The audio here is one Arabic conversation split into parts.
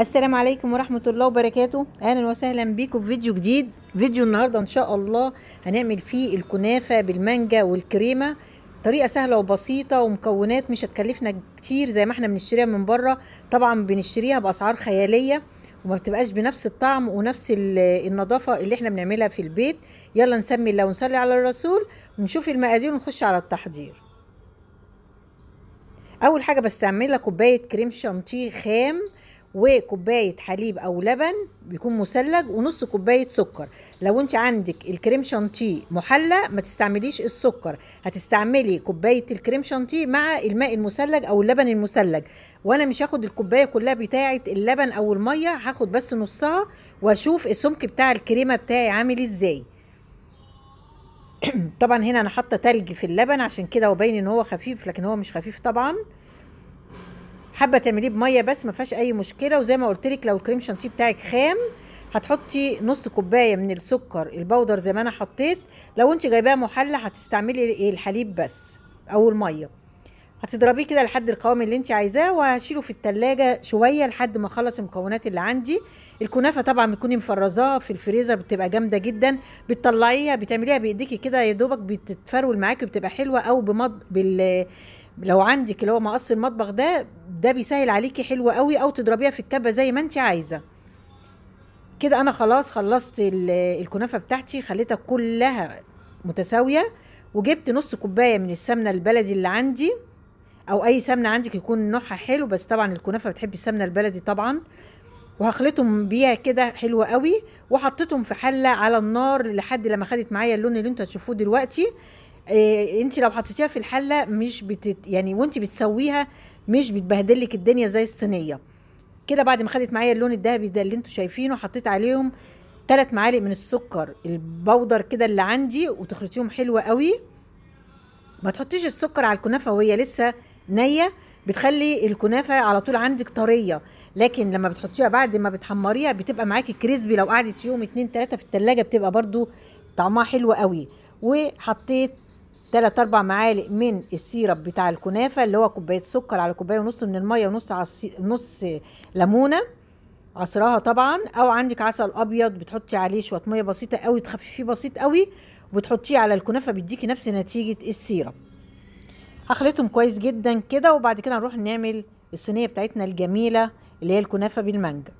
السلام عليكم ورحمة الله وبركاته أهلا وسهلا بيكم في فيديو جديد فيديو النهاردة إن شاء الله هنعمل فيه الكنافة بالمانجا والكريمة طريقة سهلة وبسيطة ومكونات مش هتكلفنا كتير زي ما احنا بنشتريها من بره طبعا بنشتريها بأسعار خيالية وما بتبقاش بنفس الطعم ونفس النظافة اللي احنا بنعملها في البيت يلا نسمي الله ونصلي على الرسول ونشوف المقادير ونخش على التحضير اول حاجه بستعملها كوبايه كريم شانتيه خام وكوبايه حليب او لبن بيكون مثلج ونص كوبايه سكر لو انت عندك الكريم شانتيه محلى ما تستعمليش السكر هتستعملي كوبايه الكريم شانتيه مع الماء المثلج او اللبن المثلج وانا مش هاخد الكوبايه كلها بتاعه اللبن او الميه هاخد بس نصها واشوف السمك بتاع الكريمه بتاعي عامل ازاي طبعا هنا انا حاطه تلج في اللبن عشان كده هو ان هو خفيف لكن هو مش خفيف طبعا حابه تعمليه بميه بس ما فيهاش اي مشكله وزي ما قلت لك لو الكريم شانتيه بتاعك خام هتحطي نص كوبايه من السكر البودر زي ما انا حطيت لو انت جايباه محلى هتستعملي الحليب بس او الميه هتضربيه كده لحد القوام اللي انت عايزاه وهشيله في التلاجة شويه لحد ما اخلص المكونات اللي عندي الكنافه طبعا بتكوني مفرزاها في الفريزر بتبقى جامده جدا بتطلعيها بتعمليها بايديكي كده يا دوبك بتتفرول معاكي بتبقى حلوه او بمض بال لو عندك اللي هو مقص المطبخ ده ده بيسهل عليكي حلو قوي او تضربيها في الكبه زي ما انت عايزه كده انا خلاص خلصت الكنافه بتاعتي خليتها كلها متساويه وجبت نص كوبايه من السمنه البلدي اللي عندي او اي سمنه عندك يكون نوعها حلو بس طبعا الكنافه بتحب السمنه البلدي طبعا وهخلطهم بيها كده حلوه قوي وحطيتهم في حله على النار لحد لما خدت معايا اللون اللي انتوا هتشوفوه دلوقتي إيه انت لو حطيتيها في الحله مش بتت يعني وانت بتسويها مش بتبهدلك الدنيا زي الصينيه كده بعد ما خدت معايا اللون الذهبي ده اللي انتوا شايفينه حطيت عليهم ثلاث معالق من السكر البودر كده اللي عندي وتخلطيهم حلوة قوي ما تحطيش السكر على الكنافه وهي لسه نيه بتخلي الكنافه على طول عندك طريه لكن لما بتحطيها بعد ما بتحمريها بتبقى معاكي كريسبي لو قعدت يوم اتنين تلاته في التلاجة بتبقى برضو طعمها حلو قوي وحطيت تلات اربع معالق من السيرب بتاع الكنافه اللي هو كوبايه سكر على كوبايه ونص من الميه ونص عصي... نص ليمونه عصراها طبعا او عندك عسل ابيض بتحطي عليه شويه ميه بسيطه قوي تخففيه بسيط قوي وتحطيه على الكنافه بيديكي نفس نتيجه السيرب هخلطهم كويس جدا كده وبعد كده هنروح نعمل الصينيه بتاعتنا الجميله اللي هي الكنافه بالمانجا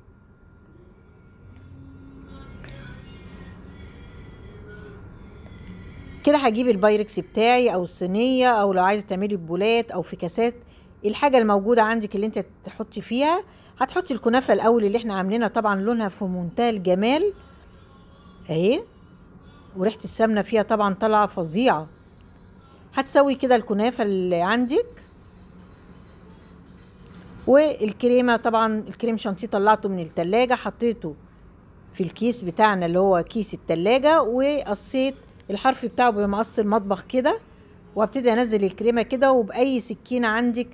كده هجيب البايركس بتاعي او الصينيه او لو عايزه تعملي بولات او في كاسات الحاجه الموجوده عندك اللي انت تحطي فيها هتحطي الكنافه الاول اللي احنا عاملينها طبعا لونها في منتهى الجمال اهي وريحه السمنه فيها طبعا طلعة فظيعه هتسوي كده الكنافه اللي عندك والكريمه طبعا الكريم شانتيه طلعته من التلاجة حطيته في الكيس بتاعنا اللي هو كيس التلاجة وقصيت الحرف بتاعه بمقص المطبخ كده وابتدي انزل الكريمه كده وباي سكينه عندك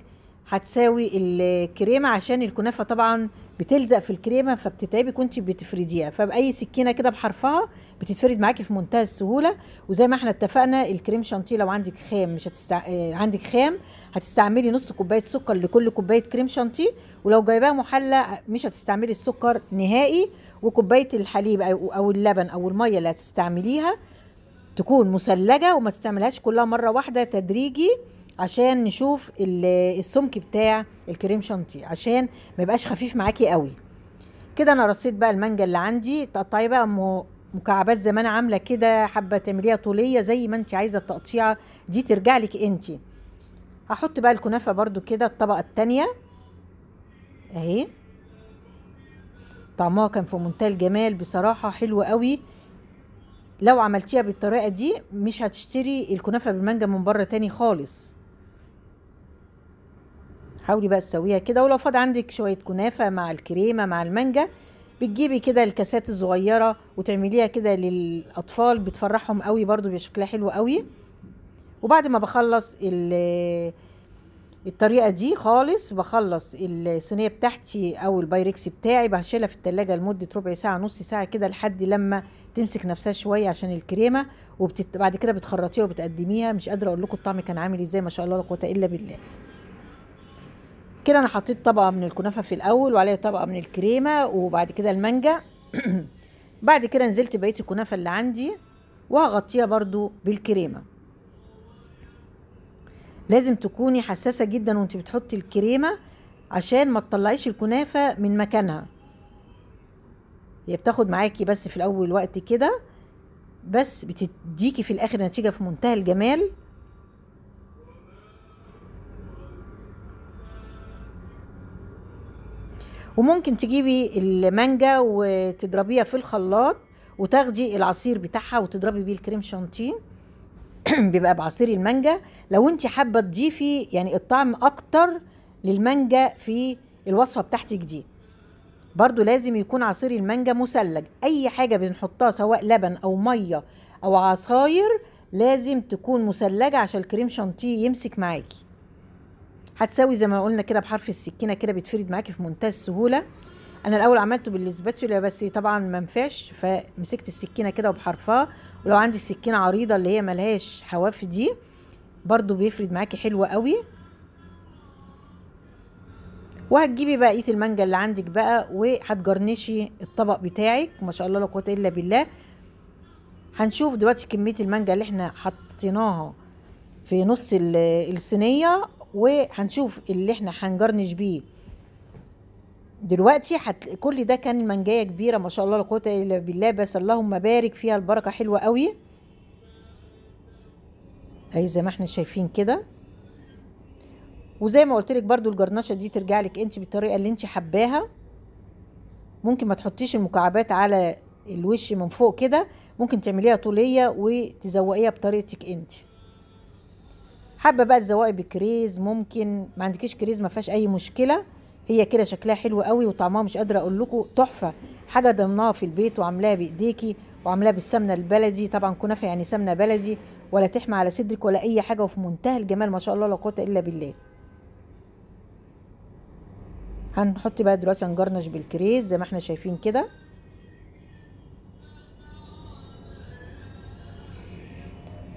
هتساوي الكريمه عشان الكنافه طبعا بتلزق في الكريمه فبتتعبك وانت بتفرديها فباي سكينه كده بحرفها بتتفرد معاكي في منتهى السهوله وزي ما احنا اتفقنا الكريم شانتيه لو عندك خام مش هتستع... آه، عندك خام هتستعملي نص كوبايه سكر لكل كوبايه كريم شانتيه ولو جايباها محلى مش هتستعملي السكر نهائي وكوبايه الحليب او اللبن او الميه اللي هتستعمليها تكون مثلجة وما استعملهاش كلها مرة واحدة تدريجي عشان نشوف السمك بتاع الكريم شانتي عشان ما يبقاش خفيف معاكي قوي كده انا رصيت بقى المانجا اللي عندي تقطعي طيب بقى مكعبات زي ما انا عامله كده حابه تعمليها طوليه زي ما انت عايزه التقطيعه دي ترجع لك انت هحط بقى الكنافه برده كده الطبقه التانية اهي طعمها كان في منتهى الجمال بصراحه حلو قوي لو عملتيها بالطريقه دي مش هتشتري الكنافه بالمانجا من بره تاني خالص حاولي بقى تسويها كده ولو فاض عندك شويه كنافه مع الكريمه مع المانجا بتجيبي كده الكاسات الصغيره وتعمليها كده للاطفال بتفرحهم قوي برضو بشكلها حلو قوي وبعد ما بخلص الطريقة دي خالص بخلص الصينية بتاعتي أو البايركس بتاعي بشيلها في التلاجة لمدة ربع ساعة نص ساعة كده لحد لما تمسك نفسها شوية عشان الكريمة وبتت... كده بتخرطيها وبتقدميها مش قادرة أقول لكم الطعم كان عامل إزاي ما شاء الله لا قوة إلا بالله كده أنا حطيت طبقة من الكنافة في الأول وعليها طبقة من الكريمة وبعد كده المانجا بعد كده نزلت بقية الكنافة اللي عندي وهغطيها برضو بالكريمة لازم تكوني حساسه جدا وانت بتحطي الكريمه عشان ما تطلعيش الكنافه من مكانها هي بتاخد معاكي بس في الاول وقت كده بس بتديكي في الاخر نتيجه في منتهى الجمال وممكن تجيبي المانجا وتضربيها في الخلاط وتاخدي العصير بتاعها وتضربي بيه الكريم شانتيه بيبقى بعصير المانجا لو انت حابه تضيفي يعني الطعم اكتر للمانجا في الوصفه بتاعتك دي برضو لازم يكون عصير المانجا مثلج اي حاجه بنحطها سواء لبن او ميه او عصاير لازم تكون مثلجه عشان الكريم شانتيه يمسك معاكي هتساوي زي ما قلنا كده بحرف السكينه كده بيتفرد معاكي في منتهى السهوله انا الاول عملته بالسباتولا بس إيه، طبعا ما نفعش فمسكت السكينه كده وبحرفها ولو عندي سكينه عريضه اللي هي ملهاش حواف دي برضو بيفرد معاكي حلو قوي وهتجيبي بقيه المانجا اللي عندك بقى وهتجرنشي الطبق بتاعك ما شاء الله لا قوه الا بالله هنشوف دلوقتي كميه المانجا اللي احنا حطيناها في نص الصينيه وهنشوف اللي احنا هنجرنش بيه دلوقتي حت... كل ده كان منجايه كبيره ما شاء الله لا قوه الا بالله بس اللهم بارك فيها البركه حلوه قوي أي زي ما احنا شايفين كده وزي ما قلت لك برده الجرنشه دي ترجع لك انت بالطريقه اللي انت حباها ممكن ما تحطيش المكعبات على الوش من فوق كده ممكن تعمليها طوليه وتزوقيها بطريقتك انت حابه بقى تزوقي بكريز ممكن ما عندكيش كريز ما فيهاش اي مشكله هي كده شكلها حلو قوي وطعمها مش قادره اقول لكم تحفه حاجه ضمناها في البيت وعاملاها بايديكي وعاملاها بالسمنه البلدي طبعا كنافه يعني سمنه بلدي ولا تحمى على صدرك ولا اي حاجه وفي منتهى الجمال ما شاء الله لا قوه الا بالله هنحط بقى دلوقتي هنجرنش بالكريز زي ما احنا شايفين كده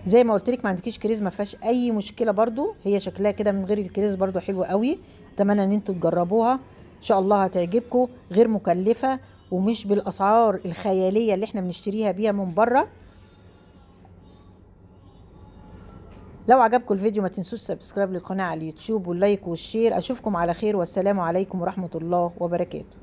زي ما قلت لك ما عندكيش كريز ما فيهاش اي مشكله برضو هي شكلها كده من غير الكريز برضو حلوه قوي اتمنى ان انتوا تجربوها ان شاء الله هتعجبكم غير مكلفه ومش بالاسعار الخياليه اللي احنا بنشتريها بيها من بره لو عجبكم الفيديو ما تنسوش سبسكرايب للقناه على اليوتيوب واللايك والشير اشوفكم على خير والسلام عليكم ورحمه الله وبركاته